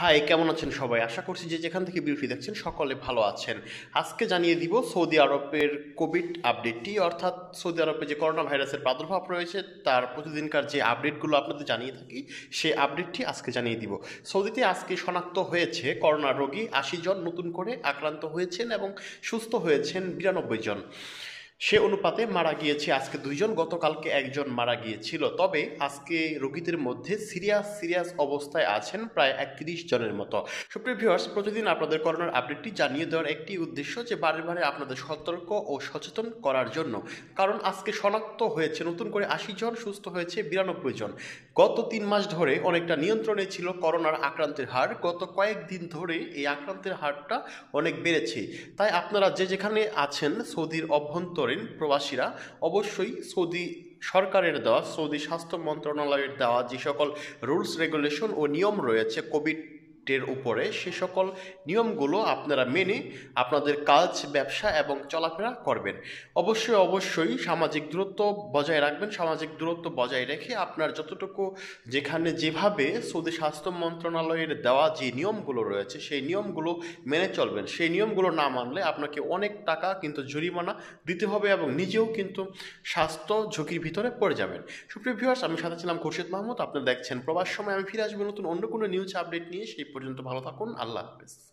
high কেমন আছেন সবাই আশা করছি যে যেখান থেকে বিউটি দেখছেন সকলে ভালো আছেন আজকে জানিয়ে দিব সৌদি আরবের কোভিড আপডেটটি অর্থাৎ সৌদি আরবে যে করোনা ভাইরাসের প্রাদুর্ভাব রয়েছে তার প্রতিদিনকার যে আপডেটগুলো আপনাদের জানিয়ে থাকি সেই আপডেটটি আজকে জানিয়ে দিব সৌদিতে আজকে শনাক্ত হয়েছে করোনা রোগী আশি জন নতুন করে আক্রান্ত হয়েছেন এবং সুস্থ হয়েছেন বিরানব্বই জন সে অনুপাতে মারা গিয়েছে আজকে দুইজন গতকালকে একজন মারা গিয়েছিল তবে আজকে রোগীদের মধ্যে সিরিয়াস সিরিয়াস অবস্থায় আছেন প্রায় একত্রিশ জনের মতো সুপ্রিয় ভিউয়ার্স প্রতিদিন আপনাদের করোনার আপডেটটি জানিয়ে দেওয়ার একটি উদ্দেশ্য যে বারে বারে আপনাদের সতর্ক ও সচেতন করার জন্য কারণ আজকে শনাক্ত হয়েছে নতুন করে আশি জন সুস্থ হয়েছে বিরানব্বই জন গত তিন মাস ধরে অনেকটা নিয়ন্ত্রণে ছিল করোনার আক্রান্তের হার গত কয়েকদিন ধরে এই আক্রান্তের হারটা অনেক বেড়েছে তাই আপনারা যে যেখানে আছেন সৌদির অভ্যন্তর করেন প্রবাসীরা অবশ্যই সৌদি সরকারের দেওয়া সৌদি স্বাস্থ্য মন্ত্রণালয়ের দেওয়া যে সকল রুলস রেগুলেশন ও নিয়ম রয়েছে কোভিড টের উপরে সে সকল নিয়মগুলো আপনারা মেনে আপনাদের কাজ ব্যবসা এবং চলাফেরা করবেন অবশ্যই অবশ্যই সামাজিক দূরত্ব বজায় রাখবেন সামাজিক দূরত্ব বজায় রেখে আপনার যতটুকু যেখানে যেভাবে সৌদি স্বাস্থ্য মন্ত্রণালয়ের দেওয়া যে নিয়মগুলো রয়েছে সেই নিয়মগুলো মেনে চলবেন সেই নিয়মগুলো না মানলে আপনাকে অনেক টাকা কিন্তু জরিমানা দিতে হবে এবং নিজেও কিন্তু স্বাস্থ্য ঝুঁকির ভিতরে পড়ে যাবেন সুপ্রিয় ভিউয়ার্স আমি সাথে ছিলাম খুরশেদ মাহমুদ আপনারা দেখছেন প্রবাস সময় আমি ফিরে আসবো নতুন অন্য কোনো নিউজ আপডেট নিয়ে সেই পর্যন্ত ভালো থাকুন আল্লাহ হাফিজ